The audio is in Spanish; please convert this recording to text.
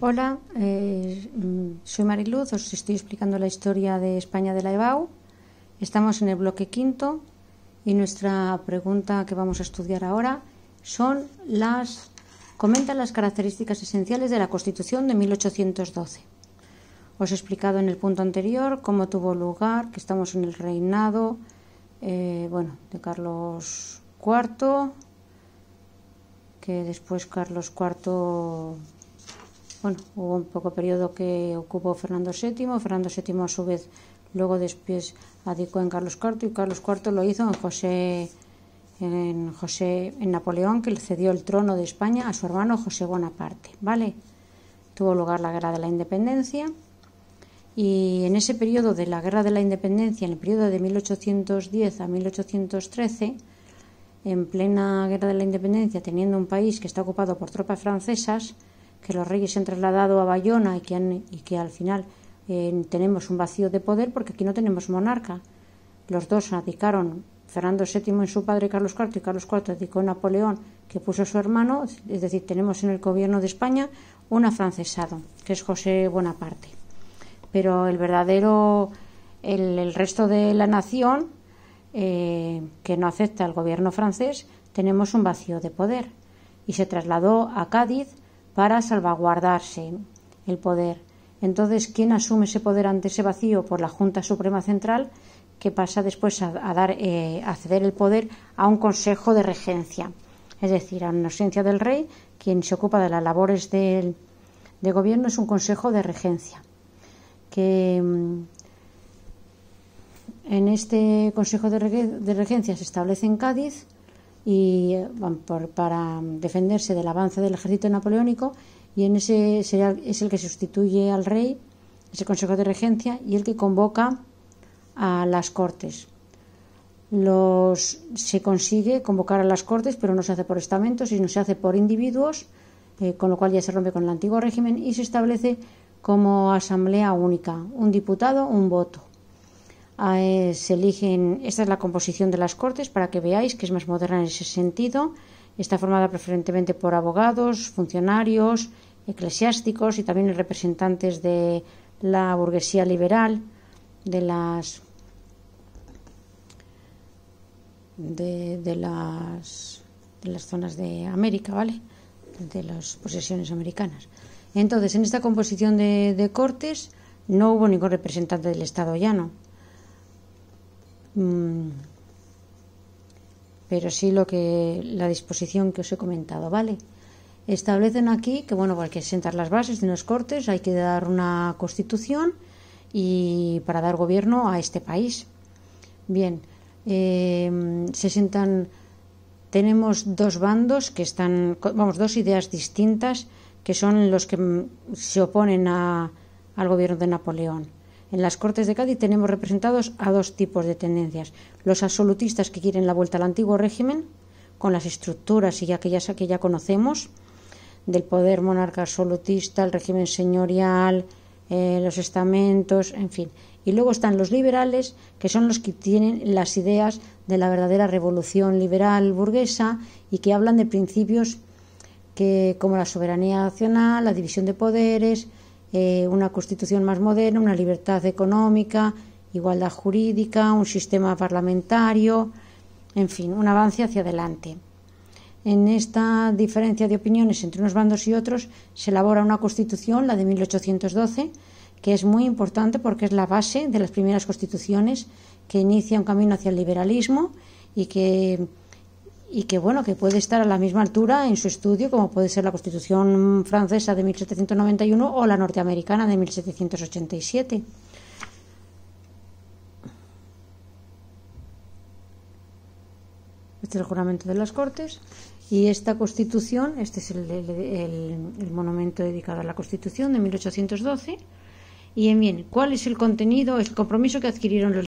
Hola, eh, mm, soy Mariluz, os estoy explicando la historia de España de la EBAU. Estamos en el bloque quinto y nuestra pregunta que vamos a estudiar ahora son las comentan las características esenciales de la Constitución de 1812. Os he explicado en el punto anterior cómo tuvo lugar, que estamos en el reinado eh, bueno, de Carlos IV, que después Carlos IV bueno, hubo un poco periodo que ocupó Fernando VII, Fernando VII a su vez luego después adicó en Carlos IV y Carlos IV lo hizo en José en José en Napoleón que le cedió el trono de España a su hermano José Bonaparte, ¿vale? Tuvo lugar la Guerra de la Independencia y en ese periodo de la Guerra de la Independencia, en el periodo de 1810 a 1813, en plena Guerra de la Independencia, teniendo un país que está ocupado por tropas francesas, que los reyes se han trasladado a Bayona y que, al final eh, tenemos un vacío de poder porque aquí no tenemos monarca. Los dos radicaron Fernando VII en su padre Carlos IV y Carlos IV abdicó Napoleón, que puso a su hermano, es decir, tenemos en el gobierno de España un afrancesado, que es José Bonaparte. Pero el verdadero, el, resto de la nación, eh, que no acepta el gobierno francés, tenemos un vacío de poder. Y se trasladó a Cádiz para salvaguardarse el poder. Entonces, ¿quién asume ese poder ante ese vacío? Por la Junta Suprema Central, que pasa después a, dar, eh, ceder el poder a un Consejo de Regencia, es decir, a una ausencia del rey, quien se ocupa de las labores del, de gobierno es un Consejo de Regencia, que mm, en este Consejo de, Regencia se establece en Cádiz y por, para defenderse del avance del ejército napoleónico y en ese es el que sustituye al rey, ese Consejo de Regencia y el que convoca a las Cortes. Los, se consigue convocar a las Cortes, pero no se hace por estamentos, sino se hace por individuos, eh, con lo cual ya se rompe con el antiguo régimen y se establece como asamblea única, un diputado, un voto. Ah, eh, se eligen, esta es la composición de las cortes para que veáis que es más moderna en ese sentido. Está formada preferentemente por abogados, funcionarios, eclesiásticos y también representantes de la burguesía liberal, de las de, las de las zonas de América, ¿vale? De las posesiones americanas. Entonces, en esta composición de, de cortes no hubo ningún representante del Estado llano. Mm. pero sí lo que la disposición que os he comentado, ¿vale? Establecen aquí que bueno, pues hay que sentar las bases de los cortes, hay que dar una constitución y para dar gobierno a este país. Bien, eh, se tenemos dos bandos que están, vamos, dos ideas distintas que son los que mm, se oponen al gobierno de Napoleón. En las Cortes de Cádiz tenemos representados a dos tipos de tendencias. Los absolutistas que quieren la vuelta al antiguo régimen, con las estructuras y aquellas que ya conocemos, del poder monarca absolutista, el régimen señorial, eh, los estamentos, en fin. Y luego están los liberales, que son los que tienen las ideas de la verdadera revolución liberal burguesa y que hablan de principios que, como la soberanía nacional, la división de poderes, eh, una constitución más moderna, una libertad económica, igualdad jurídica, un sistema parlamentario, en fin, un avance hacia adelante. En esta diferencia de opiniones entre unos bandos y otros se elabora una constitución, la de 1812, que es muy importante porque es la base de las primeras constituciones que inicia un camino hacia el liberalismo y que y que bueno que puede estar a la misma altura en su estudio como puede ser la Constitución francesa de 1791 o la norteamericana de 1787. Este es el juramento de las Cortes y esta Constitución, este es el, monumento dedicado a la Constitución de 1812. Y en bien, ¿cuál es el contenido, el compromiso que adquirieron los